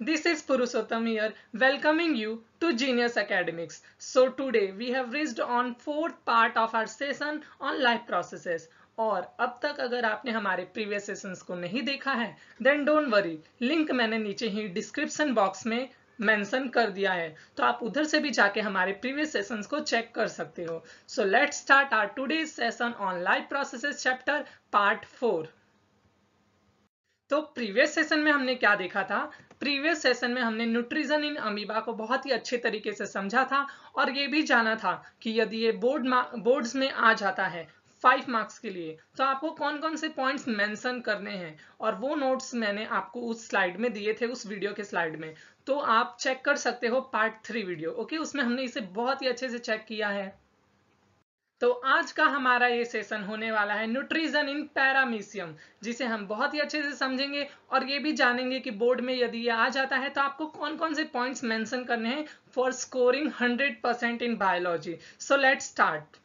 This is Purushottam here welcoming you to Genius Academics. So today we have reached on fourth part of our session on life processes और अब तक अगर आपने हमारे previous sessions को नहीं देखा है देन डोंट वरी लिंक मैंने नीचे ही डिस्क्रिप्शन बॉक्स में मेंशन कर दिया है तो आप उधर से भी जाके हमारे प्रीवियस सेशंस को चेक कर सकते हो so let's start our today session on life processes chapter part four तो प्रीवियस सेशन में हमने क्या देखा था प्रीवियस सेशन में हमने न्यूट्रिजन इन अमीबा को बहुत ही अच्छे तरीके से समझा था और ये भी जाना था कि यदि ये बोर्ड बोर्ड्स में आ जाता है फाइव मार्क्स के लिए तो आपको कौन कौन से पॉइंट्स मेंशन करने हैं और वो नोट्स मैंने आपको उस स्लाइड में दिए थे उस वीडियो के स्लाइड में तो आप चेक कर सकते हो पार्ट थ्री वीडियो ओके उसमें हमने इसे बहुत ही अच्छे से चेक किया है तो आज का हमारा ये सेशन होने वाला है न्यूट्रिशन इन पैरामीशियम जिसे हम बहुत ही अच्छे से समझेंगे और ये भी जानेंगे कि बोर्ड में यदि ये आ जाता है तो आपको कौन कौन से पॉइंट्स मेंशन करने हैं for scoring 100 percent in biology so let start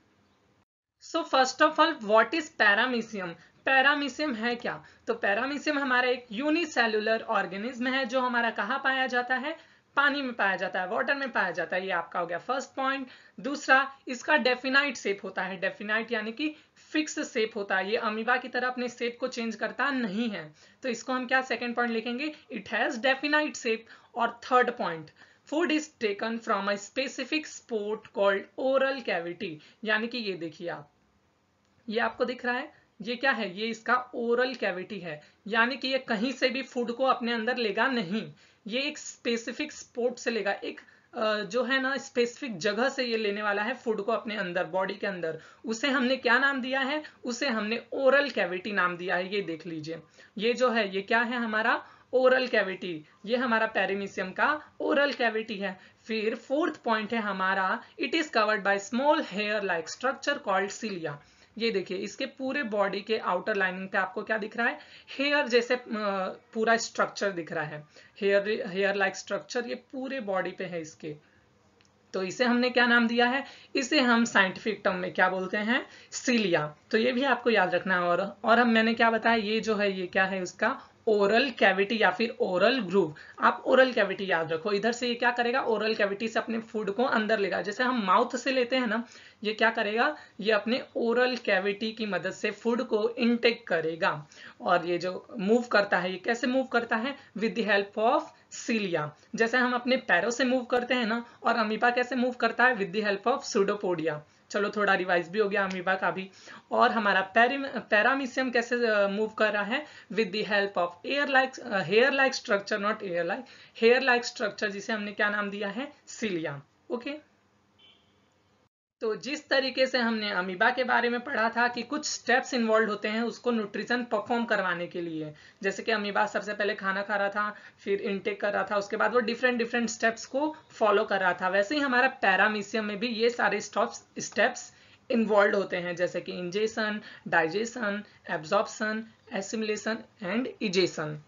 so first of all what is paramecium paramecium है क्या तो पैरामीशियम हमारा एक यूनिसेलुलर ऑर्गेनिज्म है जो हमारा कहा पाया जाता है पानी में पाया जाता है वाटर में पाया जाता है ये आपका हो गया फर्स्ट पॉइंट दूसरा इसका डेफिनाइट सेप होता है डेफिनाइट यानी कि फिक्स सेप होता है ये अमीबा की तरह अपने सेप को चेंज करता नहीं है तो इसको हम क्या सेकेंड पॉइंट लिखेंगे इट हैज डेफिनाइट सेप और third point food is taken from a specific spot called oral cavity यानी कि ये देखिए आप ये आपको दिख रहा है ये क्या है ये इसका ओरल कैविटी है यानी कि ये कहीं से भी फूड को अपने अंदर लेगा नहीं ये एक स्पेसिफिक स्पोर्ट से लेगा एक जो है ना स्पेसिफिक जगह से ये लेने वाला है फूड को अपने अंदर बॉडी के अंदर उसे हमने क्या नाम दिया है उसे हमने ओरल कैविटी नाम दिया है ये देख लीजिए ये जो है ये क्या है हमारा ओरल कैविटी ये हमारा पेरिमिसियम का ओरल कैविटी है फिर फोर्थ पॉइंट है हमारा it is covered by small hair like structure called cilia ये देखिए इसके पूरे बॉडी के आउटर लाइनिंग पे आपको क्या दिख रहा है हेयर जैसे पूरा स्ट्रक्चर दिख रहा है हेयर हेयर लाइक स्ट्रक्चर ये पूरे बॉडी पे है इसके तो इसे हमने क्या नाम दिया है इसे हम साइंटिफिक टर्म में क्या बोलते हैं सीलिया तो ये भी आपको याद रखना है और और हम मैंने क्या बताया ये जो है ये क्या है उसका ओरल कैविटी या फिर ओरल ग्रूव आप ओरल कैविटी याद रखो इधर से ये क्या करेगा ओरल कैविटी से अपने फूड को अंदर लेगा जैसे हम माउथ से लेते हैं ना ये क्या करेगा ये अपने ओरल कैविटी की मदद से फूड को इनटेक करेगा और ये जो मूव करता है ये कैसे मूव करता है with the help of cilia जैसे हम अपने पैरों से मूव करते हैं ना और अमीबा कैसे मूव करता है with the help of pseudopodia चलो थोड़ा रिवाइज भी हो गया अमीबा का भी और हमारा पैरामीसियम कैसे मूव कर रहा है with the help of air like hair like structure not air like hair like structure जिसे हमने क्या नाम दिया है सिलिया ओके okay? तो जिस तरीके से हमने अमीबा के बारे में पढ़ा था कि कुछ स्टेप्स इन्वॉल्व होते हैं उसको न्यूट्रिशन परफॉर्म करवाने के लिए जैसे कि अमीबा सबसे पहले खाना खा रहा था फिर इनटेक कर रहा था उसके बाद वो डिफरेंट डिफरेंट स्टेप्स को फॉलो कर रहा था वैसे ही हमारा पैरामीसियम में भी ये सारे स्टॉप्स स्टेप्स इन्वॉल्व होते हैं जैसे कि ingestion digestion absorption assimilation and egestion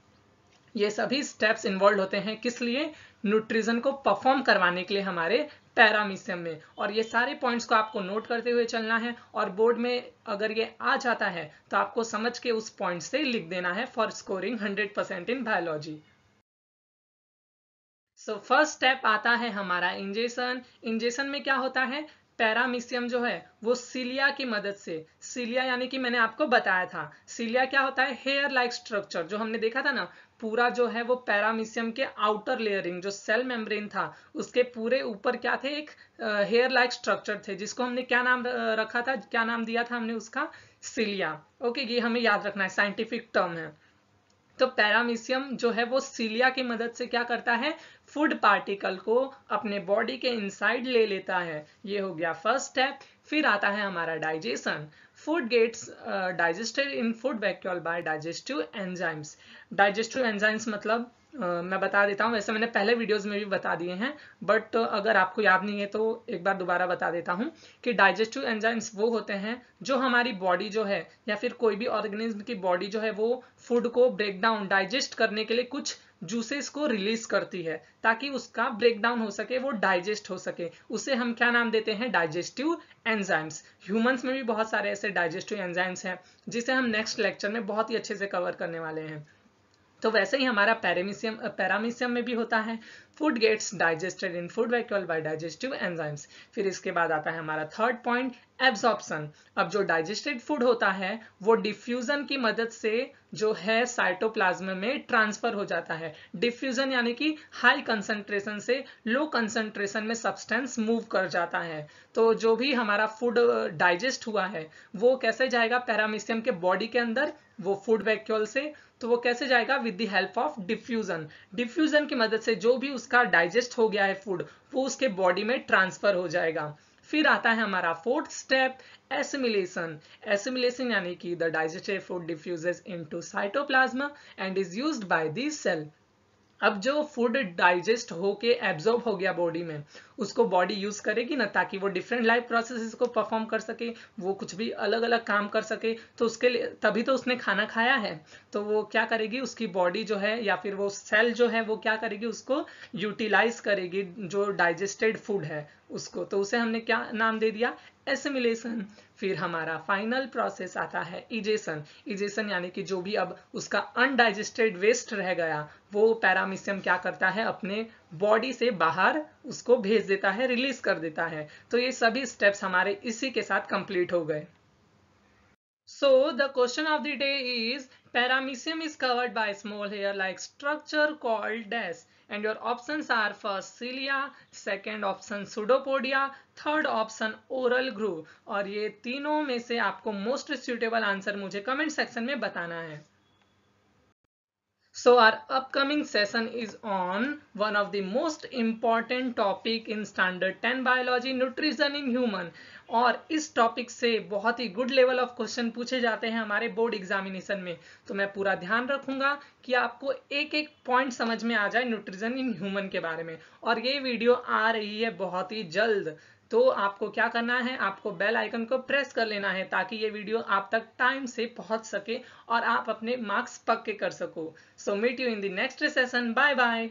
ये सभी स्टेप्स इन्वॉल्व होते हैं किस लिए न्यूट्रिजन को परफॉर्म करवाने के लिए हमारे पैरामीसियम में और ये सारे पॉइंट्स को आपको नोट करते हुए चलना है और बोर्ड में अगर ये आ जाता है तो आपको समझ के उस पॉइंट से लिख देना है for scoring 100 percent in biology so first step आता है हमारा इंजेशन इंजेशन में क्या होता है पैरामीसियम जो है वो सिलिया की मदद से सिलिया यानी कि मैंने आपको बताया था सिलिया क्या होता है हेयर लाइक स्ट्रक्चर जो हमने देखा था ना पूरा जो है वो पैरामीसियम के आउटर लेयरिंग जो सेल मेम्ब्रेन था उसके पूरे ऊपर क्या थे एक हेयर लाइक स्ट्रक्चर थे जिसको हमने क्या नाम रखा था क्या नाम दिया था हमने उसका सिलिया ओके ये हमें याद रखना है साइंटिफिक टर्म है तो पैरामीशियम जो है वो सीलिया की मदद से क्या करता है फूड पार्टिकल को अपने बॉडी के इनसाइड ले लेता है ये हो गया फर्स्ट स्टेप फिर आता है हमारा digestion food gets digested in food food by digestive enzymes digestive enzymes मतलब मैं बता देता हूँ वैसे मैंने पहले वीडियोस में भी बता दिए हैं बट तो अगर आपको याद नहीं है तो एक बार दोबारा बता देता हूँ कि डाइजेस्टिव एंजाइम्स वो होते हैं जो हमारी बॉडी जो है या फिर कोई भी ऑर्गेनिज्म की बॉडी जो है वो फूड को ब्रेक डाउन डाइजेस्ट करने के लिए कुछ जूसेस को रिलीज करती है ताकि उसका ब्रेक डाउन हो सके वो डाइजेस्ट हो सके उसे हम क्या नाम देते हैं डाइजेस्टिव एंजाइम्स ह्यूमंस में भी बहुत सारे ऐसे डाइजेस्टिव एंजाइम्स हैं जिसे हम नेक्स्ट लेक्चर में बहुत ही अच्छे से कवर करने वाले हैं तो वैसे ही हमारा पैरामीसियम पैरामीसियम में भी होता है food gets digested in food vacuole by digestive enzymes फिर इसके बाद आता है हमारा थर्ड पॉइंट एब्जॉर्प्शन अब जो डाइजेस्टेड फूड होता है वो डिफ्यूजन की मदद से जो है साइटोप्लाज्म में ट्रांसफर हो जाता है डिफ्यूजन यानी कि हाई कंसंट्रेशन से लो कंसंट्रेशन में सब्सटेंस मूव कर जाता है तो जो भी हमारा फूड डाइजेस्ट हुआ है वो कैसे जाएगा पैरामीसियम के बॉडी के अंदर वो फूड वैक्यूल से तो वो कैसे जाएगा with the help of diffusion diffusion की मदद से जो भी उसका डाइजेस्ट हो गया है फूड वो उसके बॉडी में ट्रांसफर हो जाएगा फिर आता है हमारा फोर्थ स्टेप एसिमिलेशन एसिमिलेशन यानी कि the digestive food diffuses into cytoplasm and is used by the cell अब जो फूड डाइजेस्ट होके एब्जॉर्ब हो गया बॉडी में उसको बॉडी यूज करेगी ना ताकि वो डिफरेंट लाइफ प्रोसेस को परफॉर्म कर सके वो कुछ भी अलग अलग काम कर सके तो उसके लिए तभी तो उसने खाना खाया है तो वो क्या करेगी उसकी बॉडी जो है या फिर वो सेल जो है वो क्या करेगी उसको यूटिलाइज करेगी जो डाइजेस्टेड फूड है उसको तो उसे हमने क्या नाम दे दिया एसिमिलेशन फिर हमारा फाइनल प्रोसेस आता है इजेशन इजेशन यानी कि जो भी अब उसका अनडाइजेस्टेड वेस्ट रह गया वो पैरामिशियम क्या करता है अपने बॉडी से बाहर उसको भेज देता है रिलीज कर देता है तो ये सभी स्टेप्स हमारे इसी के साथ कंप्लीट हो गए so the question of the day is Paramecium is covered by small hair-like structure called dash and your options are first cilia, second option pseudopodia, third option oral groove और ये तीनों में से आपको मोस्ट सुटेबल आंसर मुझे comment section में बताना है So our upcoming session is on one of the most important topic in standard 10 biology nutrition in human और इस टॉपिक से बहुत ही गुड लेवल ऑफ क्वेश्चन पूछे जाते हैं हमारे बोर्ड एग्जामिनेशन में तो मैं पूरा ध्यान रखूंगा कि आपको एक एक पॉइंट समझ में आ जाए न्यूट्रिशन इन ह्यूमन के बारे में और ये वीडियो आ रही है बहुत ही जल्द तो आपको क्या करना है आपको बेल आइकन को प्रेस कर लेना है ताकि ये वीडियो आप तक टाइम से पहुंच सके और आप अपने मार्क्स पक्के कर सको so meet you in the next session bye bye